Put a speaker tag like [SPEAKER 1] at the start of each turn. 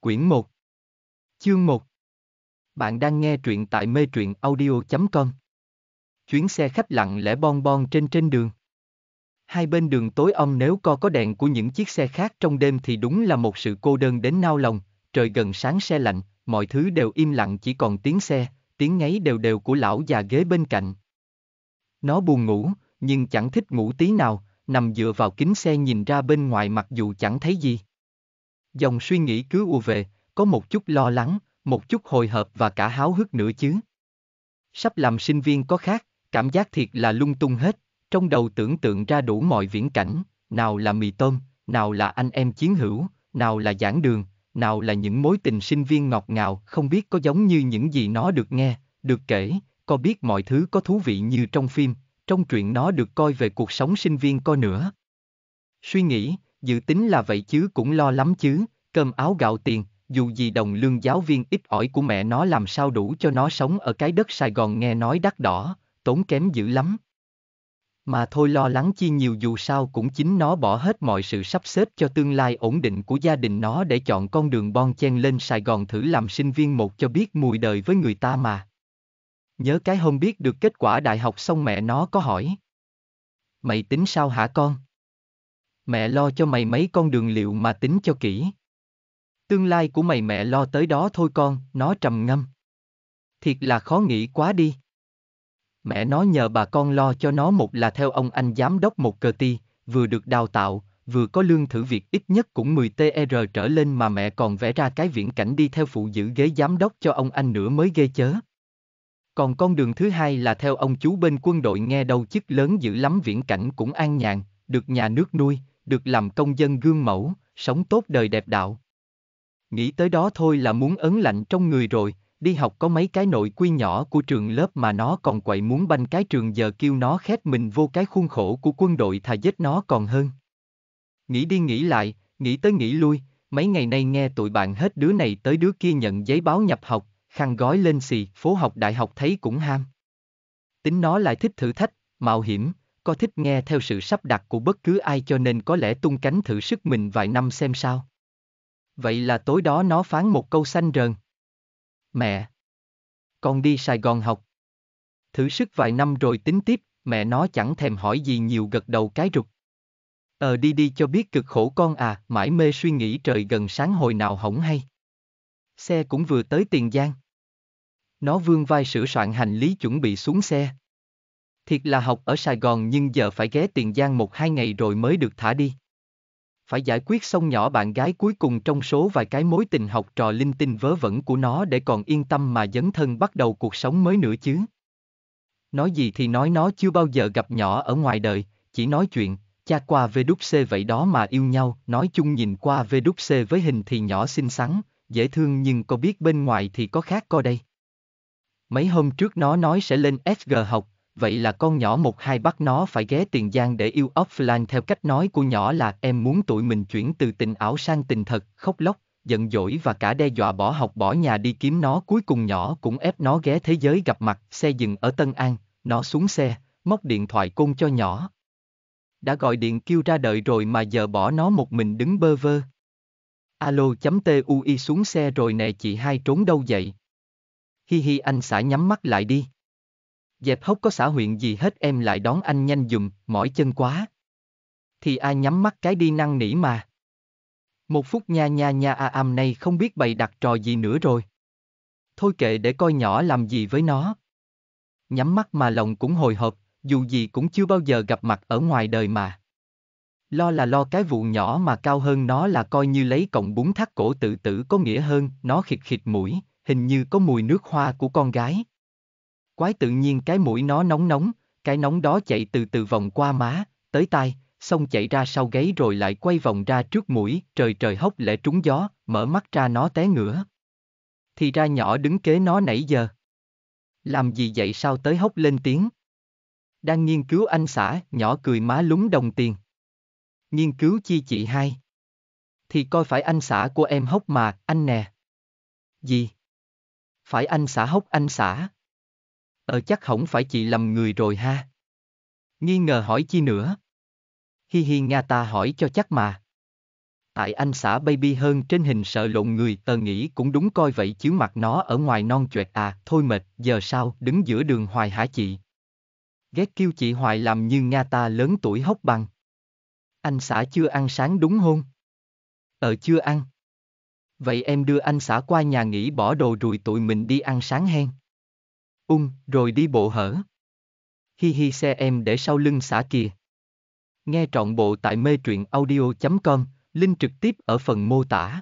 [SPEAKER 1] Quyển 1 Chương 1 Bạn đang nghe truyện tại mê truyện audio.com Chuyến xe khách lặng lẽ bon bon trên trên đường Hai bên đường tối om nếu co có đèn của những chiếc xe khác trong đêm thì đúng là một sự cô đơn đến nao lòng, trời gần sáng xe lạnh, mọi thứ đều im lặng chỉ còn tiếng xe, tiếng ngáy đều đều của lão già ghế bên cạnh. Nó buồn ngủ, nhưng chẳng thích ngủ tí nào, nằm dựa vào kính xe nhìn ra bên ngoài mặc dù chẳng thấy gì dòng suy nghĩ cứ ùa về, có một chút lo lắng, một chút hồi hộp và cả háo hức nữa chứ. Sắp làm sinh viên có khác, cảm giác thiệt là lung tung hết, trong đầu tưởng tượng ra đủ mọi viễn cảnh, nào là mì tôm, nào là anh em chiến hữu, nào là giảng đường, nào là những mối tình sinh viên ngọt ngào không biết có giống như những gì nó được nghe, được kể, có biết mọi thứ có thú vị như trong phim, trong truyện nó được coi về cuộc sống sinh viên coi nữa. Suy nghĩ, dự tính là vậy chứ cũng lo lắm chứ, cơm áo gạo tiền, dù gì đồng lương giáo viên ít ỏi của mẹ nó làm sao đủ cho nó sống ở cái đất Sài Gòn nghe nói đắt đỏ, tốn kém dữ lắm. Mà thôi lo lắng chi nhiều dù sao cũng chính nó bỏ hết mọi sự sắp xếp cho tương lai ổn định của gia đình nó để chọn con đường bon chen lên Sài Gòn thử làm sinh viên một cho biết mùi đời với người ta mà. Nhớ cái hôm biết được kết quả đại học xong mẹ nó có hỏi. Mày tính sao hả con? mẹ lo cho mày mấy con đường liệu mà tính cho kỹ. Tương lai của mày mẹ lo tới đó thôi con, nó trầm ngâm. Thiệt là khó nghĩ quá đi. Mẹ nó nhờ bà con lo cho nó một là theo ông anh giám đốc một cờ ti, vừa được đào tạo, vừa có lương thử việc ít nhất cũng 10 TR e trở lên mà mẹ còn vẽ ra cái viễn cảnh đi theo phụ giữ ghế giám đốc cho ông anh nữa mới ghê chớ. Còn con đường thứ hai là theo ông chú bên quân đội nghe đâu chức lớn dữ lắm viễn cảnh cũng an nhàn, được nhà nước nuôi, được làm công dân gương mẫu, sống tốt đời đẹp đạo. Nghĩ tới đó thôi là muốn ấn lạnh trong người rồi, đi học có mấy cái nội quy nhỏ của trường lớp mà nó còn quậy muốn banh cái trường giờ kêu nó khép mình vô cái khuôn khổ của quân đội thà giết nó còn hơn. Nghĩ đi nghĩ lại, nghĩ tới nghĩ lui, mấy ngày nay nghe tụi bạn hết đứa này tới đứa kia nhận giấy báo nhập học, khăn gói lên xì, phố học đại học thấy cũng ham. Tính nó lại thích thử thách, mạo hiểm, có thích nghe theo sự sắp đặt của bất cứ ai cho nên có lẽ tung cánh thử sức mình vài năm xem sao. Vậy là tối đó nó phán một câu xanh rờn. Mẹ! Con đi Sài Gòn học. Thử sức vài năm rồi tính tiếp, mẹ nó chẳng thèm hỏi gì nhiều gật đầu cái rụt. Ờ đi đi cho biết cực khổ con à, mãi mê suy nghĩ trời gần sáng hồi nào hỏng hay. Xe cũng vừa tới Tiền Giang. Nó vươn vai sửa soạn hành lý chuẩn bị xuống xe. Thiệt là học ở Sài Gòn nhưng giờ phải ghé Tiền Giang một hai ngày rồi mới được thả đi. Phải giải quyết xong nhỏ bạn gái cuối cùng trong số vài cái mối tình học trò linh tinh vớ vẩn của nó để còn yên tâm mà dấn thân bắt đầu cuộc sống mới nữa chứ. Nói gì thì nói nó chưa bao giờ gặp nhỏ ở ngoài đời, chỉ nói chuyện, cha qua VWC vậy đó mà yêu nhau, nói chung nhìn qua VWC với hình thì nhỏ xinh xắn, dễ thương nhưng có biết bên ngoài thì có khác co đây. Mấy hôm trước nó nói sẽ lên SG học, vậy là con nhỏ một hai bắt nó phải ghé Tiền Giang để yêu offline theo cách nói của nhỏ là em muốn tụi mình chuyển từ tình ảo sang tình thật, khóc lóc, giận dỗi và cả đe dọa bỏ học bỏ nhà đi kiếm nó cuối cùng nhỏ cũng ép nó ghé thế giới gặp mặt, xe dừng ở Tân An, nó xuống xe, móc điện thoại côn cho nhỏ. Đã gọi điện kêu ra đợi rồi mà giờ bỏ nó một mình đứng bơ vơ. Alo chấm tui xuống xe rồi nè chị hai trốn đâu vậy? Hi hi anh xã nhắm mắt lại đi dẹp hốc có xã huyện gì hết em lại đón anh nhanh dùm, mỏi chân quá. Thì ai nhắm mắt cái đi năng nỉ mà. Một phút nha nha nha a à, am này không biết bày đặt trò gì nữa rồi. Thôi kệ để coi nhỏ làm gì với nó. Nhắm mắt mà lòng cũng hồi hộp, dù gì cũng chưa bao giờ gặp mặt ở ngoài đời mà. Lo là lo cái vụ nhỏ mà cao hơn nó là coi như lấy cọng bún thắt cổ tự tử có nghĩa hơn, nó khịt khịt mũi, hình như có mùi nước hoa của con gái. Quái tự nhiên cái mũi nó nóng nóng, cái nóng đó chạy từ từ vòng qua má, tới tai, xong chạy ra sau gáy rồi lại quay vòng ra trước mũi, trời trời hốc lẽ trúng gió, mở mắt ra nó té ngửa. Thì ra nhỏ đứng kế nó nãy giờ. Làm gì vậy sao tới hốc lên tiếng. Đang nghiên cứu anh xã, nhỏ cười má lúng đồng tiền. Nghiên cứu chi chị hai. Thì coi phải anh xã của em hốc mà, anh nè. Gì? Phải anh xã hốc anh xã. Ờ chắc không phải chị lầm người rồi ha. Nghi ngờ hỏi chi nữa. Hi hi Nga ta hỏi cho chắc mà. Tại anh xã baby hơn trên hình sợ lộn người tờ nghĩ cũng đúng coi vậy chứ mặt nó ở ngoài non chuệt à, thôi mệt, giờ sao, đứng giữa đường hoài hả chị? Ghét kêu chị hoài làm như Nga ta lớn tuổi hốc bằng. Anh xã chưa ăn sáng đúng không? Ờ chưa ăn. Vậy em đưa anh xã qua nhà nghỉ bỏ đồ rồi tụi mình đi ăn sáng hen ung, rồi đi bộ hở. Hi hi xe em để sau lưng xả kìa. Nghe trọn bộ tại mê truyện audio.com, link trực tiếp ở phần mô tả.